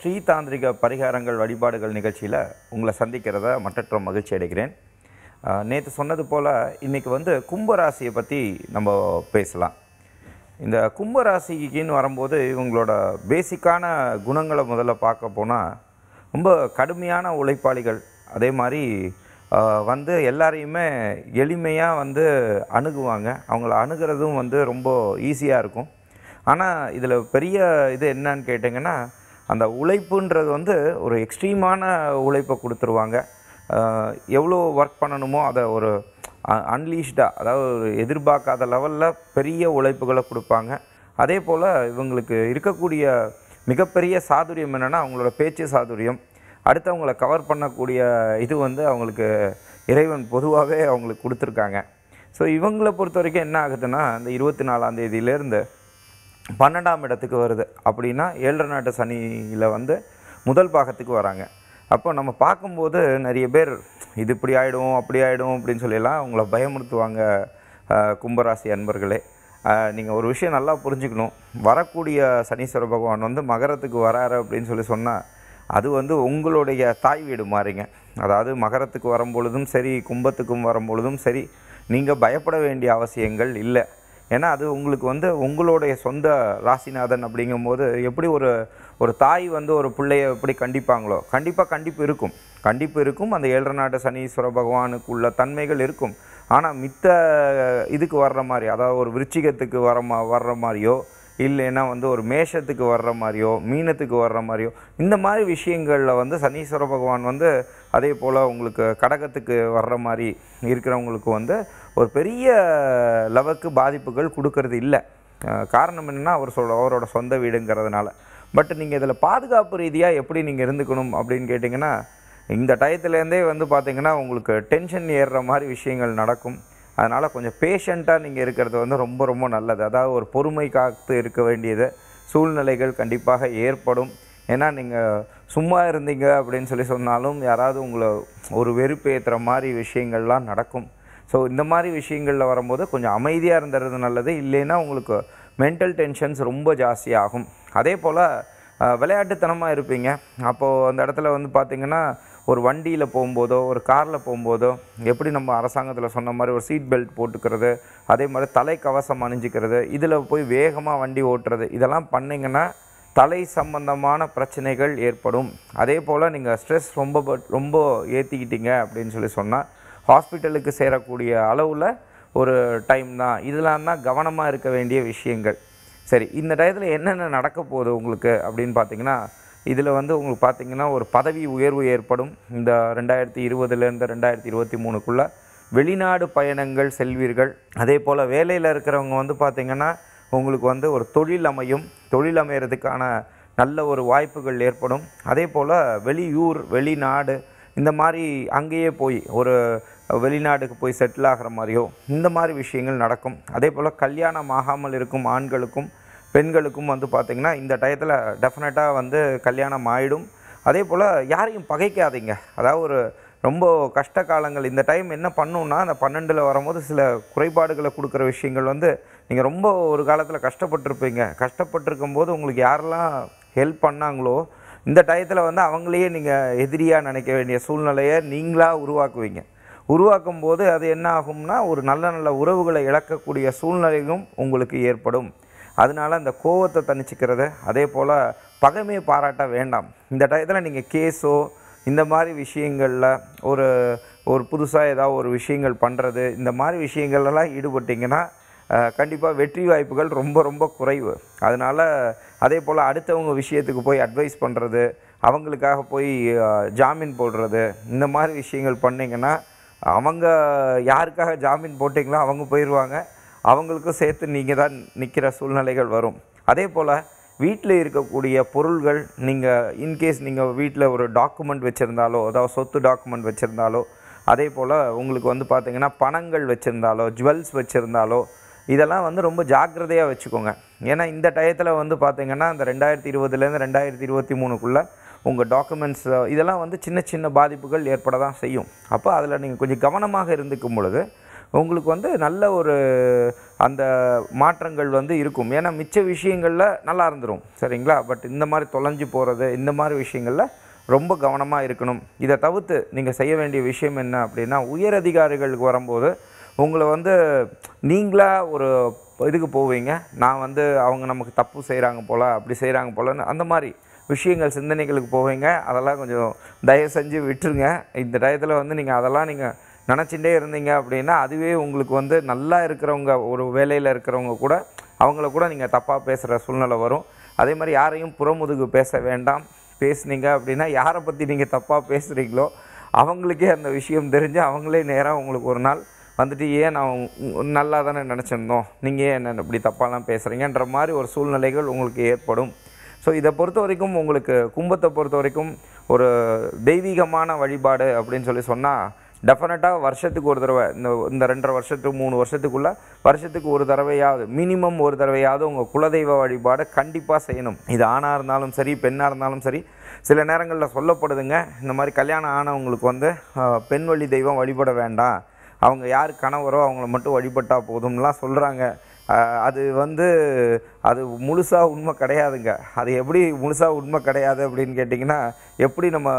ஸ்ரீதாந்திரிக பரிகாரங்கள் வழிபாடுகள் நிகழ்ச்சியில் உங்களை சந்திக்கிறத மற்றற்ற மகிழ்ச்சி அடைகிறேன் நேற்று சொன்னது போல் இன்றைக்கி வந்து கும்பராசியை பற்றி நம்ம பேசலாம் இந்த கும்பராசிக்குன்னு வரும்போது இவங்களோட பேசிக்கான குணங்களை முதல்ல பார்க்க போனால் ரொம்ப கடுமையான உழைப்பாளிகள் அதே மாதிரி வந்து எல்லாரையுமே எளிமையாக வந்து அணுகுவாங்க அவங்கள அணுகிறதும் வந்து ரொம்ப ஈஸியாக இருக்கும் ஆனால் இதில் பெரிய இது என்னன்னு கேட்டிங்கன்னா அந்த உழைப்புன்றது வந்து ஒரு எக்ஸ்ட்ரீமான உழைப்பை கொடுத்துருவாங்க எவ்வளோ ஒர்க் பண்ணணுமோ அதை ஒரு அன்லீஷ்டாக அதாவது ஒரு எதிர்பார்க்காத லெவலில் பெரிய உழைப்புகளை கொடுப்பாங்க அதே போல் இவங்களுக்கு இருக்கக்கூடிய மிகப்பெரிய சாதுரியம் என்னென்னா அவங்களோட பேச்சு சாதுரியம் அடுத்தவங்களை கவர் பண்ணக்கூடிய இது வந்து அவங்களுக்கு இறைவன் பொதுவாகவே அவங்களுக்கு கொடுத்துருக்காங்க ஸோ இவங்களை பொறுத்த வரைக்கும் என்ன ஆகுதுன்னா இந்த இருபத்தி நாலாம் தேதியிலேருந்து பன்னெண்டாம் இடத்துக்கு வருது அப்படின்னா ஏழரை நாட்டு சனியில் வந்து முதல் பாகத்துக்கு வராங்க அப்போ நம்ம பார்க்கும்போது நிறைய பேர் இது இப்படி ஆகிடும் அப்படி ஆகிடும் அப்படின்னு சொல்லிலாம் அவங்கள பயமுறுத்துவாங்க கும்பராசி அன்பர்களே நீங்கள் ஒரு விஷயம் நல்லா புரிஞ்சுக்கணும் வரக்கூடிய சனீஸ்வர பகவான் வந்து மகரத்துக்கு வராரு அப்படின்னு சொல்லி சொன்னால் அது வந்து உங்களுடைய தாய் வீடு மாறிங்க அதாவது மகரத்துக்கு வரும்பொழுதும் சரி கும்பத்துக்கும் வரும்பொழுதும் சரி நீங்கள் பயப்பட வேண்டிய அவசியங்கள் இல்லை ஏன்னா அது உங்களுக்கு வந்து உங்களுடைய சொந்த ராசிநாதன் அப்படிங்கும்போது எப்படி ஒரு ஒரு தாய் வந்து ஒரு பிள்ளைய எப்படி கண்டிப்பாங்களோ கண்டிப்பாக கண்டிப்பு இருக்கும் கண்டிப்பு இருக்கும் அந்த ஏழரை நாட்டு சனீஸ்வர பகவானுக்குள்ள தன்மைகள் இருக்கும் ஆனால் மித்த இதுக்கு வர்ற மாதிரி அதாவது ஒரு விருச்சிகத்துக்கு வர வர்ற மாதிரியோ இல்லைன்னா வந்து ஒரு மேஷத்துக்கு வர்ற மாதிரியோ மீனத்துக்கு வர்ற மாதிரியோ இந்த மாதிரி விஷயங்களில் வந்து சனீஸ்வர பகவான் வந்து அதே போல் உங்களுக்கு கடகத்துக்கு வர்ற மாதிரி இருக்கிறவங்களுக்கு வந்து ஒரு பெரிய லெவலுக்கு பாதிப்புகள் கொடுக்கறது இல்லை காரணம் என்னென்னா அவர் சொல் அவரோட சொந்த வீடுங்கிறதுனால பட் நீங்கள் இதில் பாதுகாப்பு ரீதியாக எப்படி நீங்கள் இருந்துக்கணும் அப்படின்னு கேட்டிங்கன்னா இந்த டயத்துலேருந்தே வந்து பார்த்திங்கன்னா உங்களுக்கு டென்ஷன் ஏறுற மாதிரி விஷயங்கள் நடக்கும் அதனால் கொஞ்சம் பேஷண்ட்டாக நீங்கள் இருக்கிறது வந்து ரொம்ப ரொம்ப நல்லது அதாவது ஒரு பொறுமை காத்து இருக்க வேண்டியது சூழ்நிலைகள் கண்டிப்பாக ஏற்படும் ஏன்னா நீங்கள் சும்மா இருந்தீங்க அப்படின்னு சொல்லி சொன்னாலும் யாராவது உங்களை ஒரு வெறுப்பு ஏற்றுற மாதிரி விஷயங்கள்லாம் நடக்கும் ஸோ இந்த மாதிரி விஷயங்களில் வரும்போது கொஞ்சம் அமைதியாக இருந்துறது நல்லது இல்லைன்னா உங்களுக்கு மென்டல் டென்ஷன்ஸ் ரொம்ப ஜாஸ்தியாகும் அதே போல் விளையாட்டுத்தனமாக இருப்பீங்க அப்போது அந்த இடத்துல வந்து பார்த்திங்கன்னா ஒரு வண்டியில் போகும்போதோ ஒரு காரில் போகும்போதோ எப்படி நம்ம அரசாங்கத்தில் சொன்ன மாதிரி ஒரு சீட் பெல்ட் போட்டுக்கிறது அதே மாதிரி தலை கவசம் அணிஞ்சிக்கிறது இதில் போய் வேகமாக வண்டி ஓட்டுறது இதெல்லாம் பண்ணிங்கன்னா தலை சம்பந்தமான பிரச்சனைகள் ஏற்படும் அதே போல் நீங்கள் ஸ்ட்ரெஸ் ரொம்ப ரொம்ப ஏற்றிக்கிட்டீங்க அப்படின்னு சொல்லி சொன்னால் ஹாஸ்பிட்டலுக்கு சேரக்கூடிய அளவில் ஒரு டைம் தான் இதெல்லாம் தான் கவனமாக இருக்க வேண்டிய விஷயங்கள் சரி இந்த டயத்தில் என்னென்ன நடக்க போகுது உங்களுக்கு அப்படின்னு பார்த்தீங்கன்னா இதில் வந்து உங்களுக்கு பார்த்திங்கன்னா ஒரு பதவி உயர்வு ஏற்படும் இந்த ரெண்டாயிரத்தி இருபதுலேருந்து ரெண்டாயிரத்தி இருபத்தி மூணுக்குள்ளே வெளிநாடு பயணங்கள் செல்வீர்கள் அதே போல் வேலையில் இருக்கிறவங்க வந்து பார்த்திங்கன்னா உங்களுக்கு வந்து ஒரு தொழில் அமையும் தொழில் அமையிறதுக்கான நல்ல ஒரு வாய்ப்புகள் ஏற்படும் அதே போல் வெளியூர் வெளிநாடு இந்த மாதிரி அங்கேயே போய் ஒரு வெளிநாடுக்கு போய் செட்டில் ஆகிற மாதிரியோ இந்த மாதிரி விஷயங்கள் நடக்கும் அதே போல் கல்யாணம் ஆகாமல் இருக்கும் ஆண்களுக்கும் பெண்களுக்கும் வந்து பார்த்திங்கன்னா இந்த டயத்தில் டெஃபினட்டாக வந்து கல்யாணம் ஆகிடும் அதே போல் யாரையும் பகைக்காதீங்க அதாவது ஒரு ரொம்ப கஷ்ட காலங்கள் இந்த டைம் என்ன பண்ணுன்னா அந்த பன்னெண்டில் வரும்போது சில குறைபாடுகளை கொடுக்குற விஷயங்கள் வந்து நீங்கள் ரொம்ப ஒரு காலத்தில் கஷ்டப்பட்டிருப்பீங்க கஷ்டப்பட்டிருக்கும் போது உங்களுக்கு யாரெல்லாம் ஹெல்ப் பண்ணாங்களோ இந்த டயத்தில் வந்து அவங்களையே நீங்கள் எதிரியாக நினைக்க வேண்டிய சூழ்நிலையை நீங்களாக உருவாக்குவீங்க உருவாக்கும் போது அது என்ன ஆகும்னா ஒரு நல்ல நல்ல உறவுகளை இழக்கக்கூடிய சூழ்நிலையும் உங்களுக்கு ஏற்படும் அதனால் அந்த கோவத்தை தனிச்சிக்கிறது அதே போல் பகைமையை பாராட்ட வேண்டாம் இந்த டயத்தில் நீங்கள் கேஸோ இந்த மாதிரி விஷயங்களில் ஒரு ஒரு புதுசாக ஏதாவது ஒரு விஷயங்கள் பண்ணுறது இந்த மாதிரி விஷயங்கள்லாம் ஈடுபட்டிங்கன்னா கண்டிப்பாக வெற்றி வாய்ப்புகள் ரொம்ப ரொம்ப குறைவு அதனால் அதே போல் அடுத்தவங்க விஷயத்துக்கு போய் அட்வைஸ் பண்ணுறது அவங்களுக்காக போய் ஜாமீன் போடுறது இந்த மாதிரி விஷயங்கள் பண்ணிங்கன்னா அவங்க யாருக்காக ஜாமீன் போட்டிங்களோ அவங்க போயிடுவாங்க அவங்களுக்கும் சேர்த்து நீங்கள் தான் நிற்கிற சூழ்நிலைகள் வரும் அதே போல் வீட்டில் இருக்கக்கூடிய பொருள்கள் நீங்கள் இன்கேஸ் நீங்கள் வீட்டில் ஒரு டாக்குமெண்ட் வச்சுருந்தாலோ அதாவது சொத்து டாக்குமெண்ட் வச்சுருந்தாலோ அதே போல் உங்களுக்கு வந்து பார்த்திங்கன்னா பணங்கள் வச்சுருந்தாலோ ஜுவல்ஸ் வச்சுருந்தாலோ இதெல்லாம் வந்து ரொம்ப ஜாக்கிரதையாக வச்சுக்கோங்க ஏன்னா இந்த டயத்தில் வந்து பார்த்திங்கன்னா அந்த ரெண்டாயிரத்தி இருபதுலேருந்து ரெண்டாயிரத்தி இருபத்தி மூணுக்குள்ளே உங்கள் டாக்குமெண்ட்ஸ் இதெல்லாம் வந்து சின்ன சின்ன பாதிப்புகள் ஏற்பட தான் செய்யும் அப்போ அதில் நீங்கள் கொஞ்சம் கவனமாக இருந்துக்கும் பொழுது உங்களுக்கு வந்து நல்ல ஒரு அந்த மாற்றங்கள் வந்து இருக்கும் ஏன்னா மிச்ச விஷயங்களில் நல்லா இருந்துடும் சரிங்களா பட் இந்த மாதிரி தொலைஞ்சு போகிறது இந்த மாதிரி விஷயங்களில் ரொம்ப கவனமாக இருக்கணும் இதை தவிர்த்து நீங்கள் செய்ய வேண்டிய விஷயம் என்ன அப்படின்னா உயரதிகாரிகளுக்கு வரும்போது உங்களை வந்து நீங்களாக ஒரு இதுக்கு போவீங்க நான் வந்து அவங்க நமக்கு தப்பு செய்கிறாங்க போல் அப்படி செய்கிறாங்க போலன்னு அந்த மாதிரி விஷயங்கள் சிந்தனைகளுக்கு போவீங்க அதெல்லாம் கொஞ்சம் தயவு செஞ்சு விட்டுருங்க இந்த டயத்தில் வந்து நீங்கள் அதெல்லாம் நீங்கள் நினச்சிட்டே இருந்தீங்க அப்படின்னா அதுவே உங்களுக்கு வந்து நல்லா இருக்கிறவங்க ஒரு வேலையில் இருக்கிறவங்க கூட அவங்கள கூட நீங்கள் தப்பாக பேசுகிற சூழ்நிலை வரும் அதே மாதிரி யாரையும் புறமுதுகு பேச வேண்டாம் பேசுனீங்க அப்படின்னா யாரை பற்றி நீங்கள் தப்பாக பேசுகிறீங்களோ அவங்களுக்கே அந்த விஷயம் தெரிஞ்சு அவங்களே நேராக உங்களுக்கு ஒரு நாள் வந்துட்டு ஏன் நான் நல்லா தானே நினச்சிருந்தோம் நீங்கள் ஏன் என்ன இப்படி தப்பாலாம் பேசுகிறீங்கன்ற மாதிரி ஒரு சூழ்நிலைகள் உங்களுக்கு ஏற்படும் ஸோ இதை பொறுத்த வரைக்கும் உங்களுக்கு கும்பத்தை பொறுத்த வரைக்கும் ஒரு தெய்வீகமான வழிபாடு அப்படின்னு சொல்லி சொன்னால் டெஃபினட்டாக வருஷத்துக்கு ஒரு தடவை இந்த இந்த ரெண்டரை வருஷத்துக்கு மூணு வருஷத்துக்குள்ளே வருஷத்துக்கு ஒரு தடவையாவது மினிமம் ஒரு தடவையாவது உங்கள் குலதெய்வ வழிபாடு கண்டிப்பாக செய்யணும் இது ஆணாக இருந்தாலும் சரி பெண்ணாக இருந்தாலும் சரி சில நேரங்களில் சொல்லப்படுதுங்க இந்த மாதிரி கல்யாணம் ஆனவங்களுக்கு வந்து பெண் வழி தெய்வம் வழிபட வேண்டாம் அவங்க யார் கணவரோ அவங்கள மட்டும் வழிபட்டால் போதும்லாம் சொல்கிறாங்க அது வந்து அது முழுசாக உண்மை கிடையாதுங்க அது எப்படி முழுசாக உண்மை கிடையாது அப்படின்னு கேட்டிங்கன்னா எப்படி நம்ம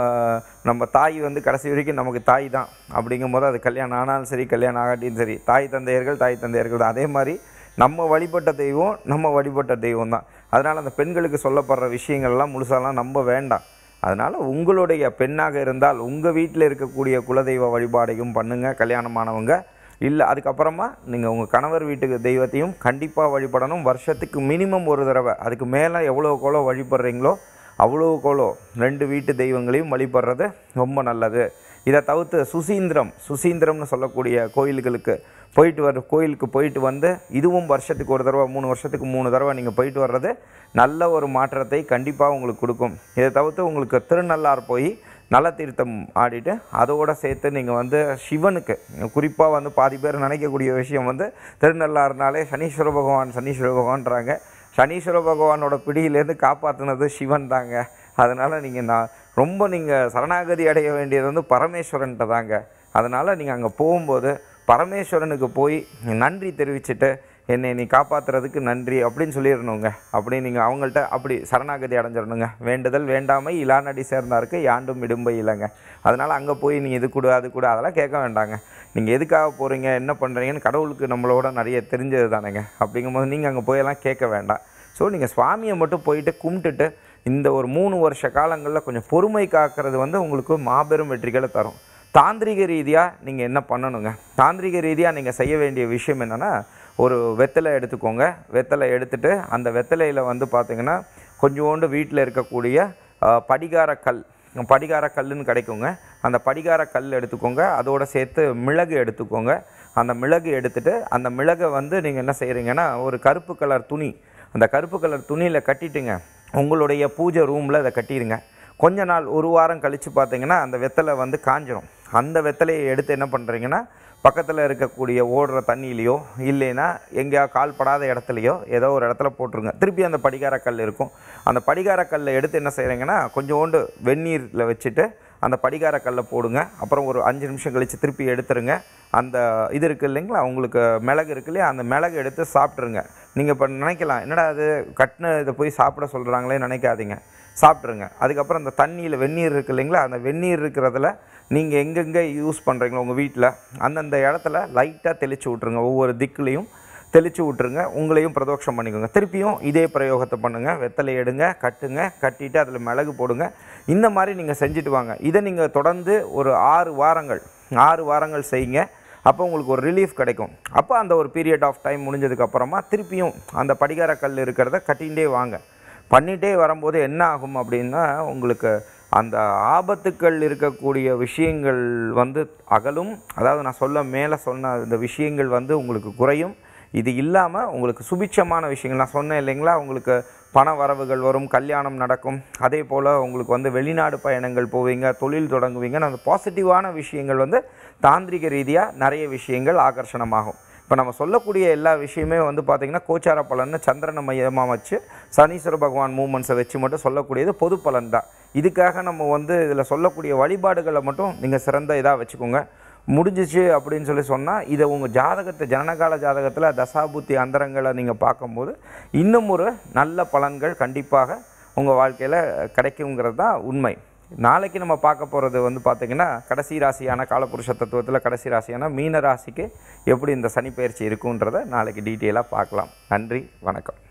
நம்ம தாய் வந்து கடைசி வரைக்கும் நமக்கு தாய் தான் அப்படிங்கும் போது அது கல்யாணம் ஆனாலும் சரி கல்யாணம் ஆகாட்டியும் சரி தாய் தந்தையர்கள் தாய் தந்தையர்கள் தான் அதே மாதிரி நம்ம வழிபட்ட தெய்வம் நம்ம வழிபட்ட தெய்வம் தான் அதனால் அந்த பெண்களுக்கு சொல்லப்படுற விஷயங்கள்லாம் முழுசாலாம் நம்ப வேண்டாம் அதனால் உங்களுடைய பெண்ணாக இருந்தால் உங்கள் வீட்டில் இருக்கக்கூடிய குலதெய்வ வழிபாடையும் பண்ணுங்கள் கல்யாணமானவங்க இல்லை அதுக்கப்புறமா நீங்கள் உங்கள் கணவர் வீட்டுக்கு தெய்வத்தையும் கண்டிப்பாக வழிபடணும் வருஷத்துக்கு மினிமம் ஒரு தடவை அதுக்கு மேலே எவ்வளோ கோலோ வழிபடுறீங்களோ அவ்வளோ கோலோ ரெண்டு வீட்டு தெய்வங்களையும் வழிபடுறது ரொம்ப நல்லது இதை தவிர்த்து சுசீந்திரம் சுசீந்திரம்னு சொல்லக்கூடிய கோயில்களுக்கு போயிட்டு வர கோயிலுக்கு போயிட்டு வந்து இதுவும் வருஷத்துக்கு ஒரு தடவை மூணு வருஷத்துக்கு மூணு தடவை நீங்கள் போயிட்டு வர்றது நல்ல ஒரு மாற்றத்தை கண்டிப்பாக உங்களுக்கு கொடுக்கும் இதை தவிர்த்து உங்களுக்கு திருநள்ளார் போய் நல்ல தீர்த்தம் ஆடிட்டு அதோடு சேர்த்து நீங்கள் வந்து சிவனுக்கு குறிப்பாக வந்து பாதி பேர் நினைக்கக்கூடிய விஷயம் வந்து திருநள்ளாறுனாலே சனீஸ்வர பகவான் சனீஸ்வர பகவான்றாங்க சனீஸ்வர பகவானோட பிடியிலேருந்து காப்பாற்றினது சிவன் தாங்க அதனால் நீங்கள் நான் ரொம்ப நீங்கள் சரணாகதி அடைய வேண்டியது வந்து பரமேஸ்வரன்ட்ட தாங்க அதனால் நீங்கள் அங்கே போகும்போது பரமேஸ்வரனுக்கு போய் நன்றி தெரிவிச்சுட்டு என்னை நீ காப்பாற்றுறதுக்கு நன்றி அப்படின்னு சொல்லிடணுங்க அப்படி நீங்கள் அவங்கள்ட்ட அப்படி சரணாகதி அடைஞ்சிடணுங்க வேண்டுதல் வேண்டாமை இலானடி சேர்ந்தாருக்கு யாண்டும் இடும்பை இல்லைங்க அதனால் அங்கே போய் நீங்கள் இது கூட அது கூட அதெல்லாம் கேட்க வேண்டாங்க நீங்கள் எதுக்காக போகிறீங்க என்ன பண்ணுறீங்கன்னு கடவுளுக்கு நம்மளோட நிறைய தெரிஞ்சது தானேங்க அப்படிங்கும்போது நீங்கள் அங்கே போயெல்லாம் கேட்க வேண்டாம் ஸோ நீங்கள் சுவாமியை மட்டும் போயிட்டு கும்பிட்டுட்டு இந்த ஒரு மூணு வருஷ காலங்களில் கொஞ்சம் பொறுமை காக்கிறது வந்து உங்களுக்கு மாபெரும் வெற்றிகளை தரும் தாந்திரிக ரீதியாக நீங்கள் என்ன பண்ணணுங்க தாந்திரிக ரீதியாக நீங்கள் செய்ய வேண்டிய விஷயம் என்னென்னா ஒரு வெத்தலை எடுத்துக்கோங்க வெத்தலை எடுத்துட்டு அந்த வெத்தலையில் வந்து பார்த்திங்கன்னா கொஞ்சோண்டு வீட்டில் இருக்கக்கூடிய படிகார கல் படிகார கல்லுன்னு கிடைக்குங்க அந்த படிகார கல் எடுத்துக்கோங்க அதோடு சேர்த்து மிளகு எடுத்துக்கோங்க அந்த மிளகு எடுத்துகிட்டு அந்த மிளகை வந்து நீங்கள் என்ன செய்கிறீங்கன்னா ஒரு கருப்பு கலர் துணி அந்த கருப்பு கலர் துணியில் கட்டிட்டுங்க உங்களுடைய பூஜை ரூமில் அதை கட்டிடுங்க கொஞ்ச நாள் ஒரு வாரம் கழித்து பார்த்தீங்கன்னா அந்த வெத்தலை வந்து காஞ்சிரும் அந்த வெத்தலையை எடுத்து என்ன பண்ணுறீங்கன்னா பக்கத்தில் இருக்கக்கூடிய ஓடுற தண்ணியிலையோ இல்லைன்னா எங்கேயா கால்படாத இடத்துலையோ ஏதோ ஒரு இடத்துல போட்டுருங்க திருப்பி அந்த படிகாரக்கல் இருக்கும் அந்த படிகாரக்கல்லை எடுத்து என்ன செய்கிறீங்கன்னா கொஞ்சோண்டு வெந்நீரில் வச்சுட்டு அந்த படிகாரக்கல்லை போடுங்க அப்புறம் ஒரு அஞ்சு நிமிஷம் கழித்து திருப்பி எடுத்துருங்க அந்த இது இருக்குது இல்லைங்களா உங்களுக்கு மிளகு இருக்கு இல்லையா அந்த மிளகு எடுத்து சாப்பிட்ருங்க நீங்கள் இப்போ நினைக்கலாம் என்னடா அது கட்டின இதை போய் சாப்பிட சொல்கிறாங்களே நினைக்காதீங்க சாப்பிட்ருங்க அதுக்கப்புறம் அந்த தண்ணியில் வெந்நீர் இருக்குது இல்லைங்களா அந்த வெந்நீர் இருக்கிறதுல நீங்கள் எங்கெங்கே யூஸ் பண்ணுறீங்களோ உங்கள் வீட்டில் அந்தந்த இடத்துல லைட்டாக தெளித்து விட்ருங்க ஒவ்வொரு திக்குலேயும் தெளித்து விட்ருங்க உங்களையும் பிரதோஷம் பண்ணிக்கோங்க திருப்பியும் இதே பிரயோகத்தை பண்ணுங்கள் வெத்தலை எடுங்க கட்டுங்க கட்டிட்டு அதில் மிளகு போடுங்க இந்த மாதிரி நீங்கள் செஞ்சுட்டு வாங்க இதை நீங்கள் தொடர்ந்து ஒரு ஆறு வாரங்கள் ஆறு வாரங்கள் செய்யுங்க அப்போ உங்களுக்கு ஒரு ரிலீஃப் கிடைக்கும் அப்போ அந்த ஒரு பீரியட் ஆஃப் டைம் முடிஞ்சதுக்கப்புறமா திருப்பியும் அந்த படிகார கல் இருக்கிறத கட்டிகிட்டே வாங்க பண்ணிகிட்டே வரும்போது என்ன ஆகும் அப்படின்னா உங்களுக்கு அந்த ஆபத்துக்கள் இருக்கக்கூடிய விஷயங்கள் வந்து அகலும் அதாவது நான் சொல்ல மேலே சொன்ன இந்த விஷயங்கள் வந்து உங்களுக்கு குறையும் இது இல்லாமல் உங்களுக்கு சுபிட்சமான விஷயங்கள் நான் சொன்னேன் இல்லைங்களா உங்களுக்கு பண வரவுகள் வரும் கல்யாணம் நடக்கும் அதே போல் உங்களுக்கு வந்து வெளிநாடு பயணங்கள் போவீங்க தொழில் தொடங்குவீங்கன்னு அந்த பாசிட்டிவான விஷயங்கள் வந்து தாந்திரிக ரீதியாக நிறைய விஷயங்கள் ஆகர்ஷணமாகும் இப்போ நம்ம சொல்லக்கூடிய எல்லா விஷயமே வந்து பார்த்திங்கன்னா கோச்சார பலன் சந்திரனை மையமாக வச்சு சனீஸ்வர பகவான் மூமெண்ட்ஸை வச்சு மட்டும் சொல்லக்கூடியது பொது பலன் தான் இதுக்காக நம்ம வந்து இதில் சொல்லக்கூடிய வழிபாடுகளை மட்டும் நீங்கள் சிறந்த இதாக வச்சுக்கோங்க முடிஞ்சிச்சு அப்படின்னு சொல்லி சொன்னால் இதை உங்கள் ஜாதகத்தை ஜனனகால ஜாதகத்தில் தசாபுத்தி அந்தரங்களை நீங்கள் பார்க்கும்போது இன்னும் ஒரு நல்ல பலன்கள் கண்டிப்பாக உங்கள் வாழ்க்கையில் கிடைக்குங்கிறது தான் உண்மை நாளைக்கு நம்ம பார்க்க போகிறது வந்து பார்த்திங்கன்னா கடைசி ராசியான காலபுருஷ தத்துவத்தில் கடைசி ராசியான மீன ராசிக்கு எப்படி இந்த சனிப்பெயர்ச்சி இருக்குன்றதை நாளைக்கு டீட்டெயிலாக பார்க்கலாம் நன்றி வணக்கம்